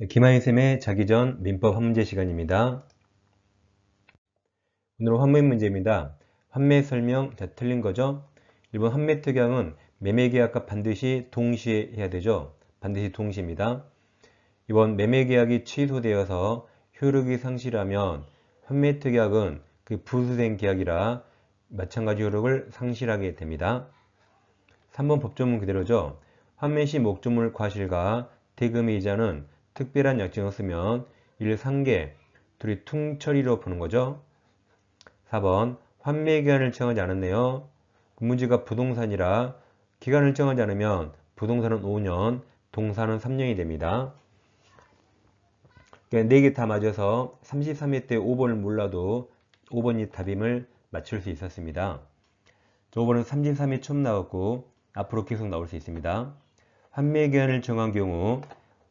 네, 김하인쌤의 자기 전 민법 한문제 시간입니다. 오늘은 환문 문제입니다. 환매 설명 다 틀린 거죠? 일본 환매 특약은 매매계약과 반드시 동시에 해야 되죠? 반드시 동시입니다. 이번 매매계약이 취소되어서 효력이 상실하면 환매 특약은 그부수된 계약이라 마찬가지 효력을 상실하게 됩니다. 3번 법조문 그대로죠. 환매 시 목조물 과실과 대금의 이자는 특별한 약칭을 쓰면 1. 상계, 둘이 퉁처리로 보는 거죠. 4번 환매기한을 정하지 않았네요. 근무지가 부동산이라 기간을 정하지 않으면 부동산은 5년, 동산은 3년이 됩니다. 4개 예, 다 맞아서 33회 때 5번을 몰라도 5번이 답임을 맞출 수 있었습니다. 5번은 33회 처음 나왔고 앞으로 계속 나올 수 있습니다. 환매기한을 정한 경우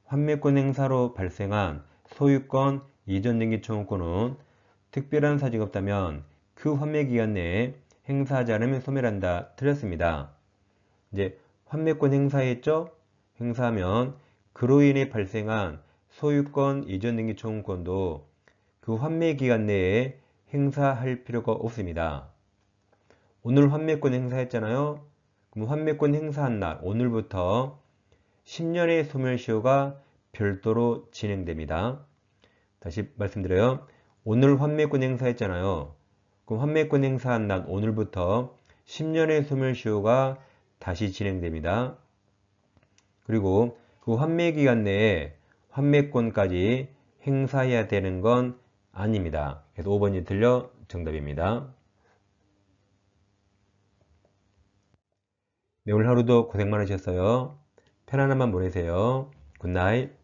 판매권 행사로 발생한 소유권 이전등기청구권은 특별한 사정이 없다면 그 환매기간 내에 행사하지 않으면 소멸한다 틀렸습니다. 이제 환매권 행사했죠? 행사하면 그로 인해 발생한 소유권 이전 등기 청구권도 그 환매 기간 내에 행사할 필요가 없습니다. 오늘 환매권 행사했잖아요. 그럼 환매권 행사한 날 오늘부터 10년의 소멸시효가 별도로 진행됩니다. 다시 말씀드려요. 오늘 환매권 행사 했잖아요. 그럼 환매권 행사한 날 오늘부터 10년의 소멸 시효가 다시 진행됩니다. 그리고 그 환매 기간 내에 환매권까지 행사해야 되는 건 아닙니다. 그래서 5번이 틀려 정답입니다. 네, 오늘 하루도 고생 많으셨어요. 편안한 밤 보내세요. 굿나잇.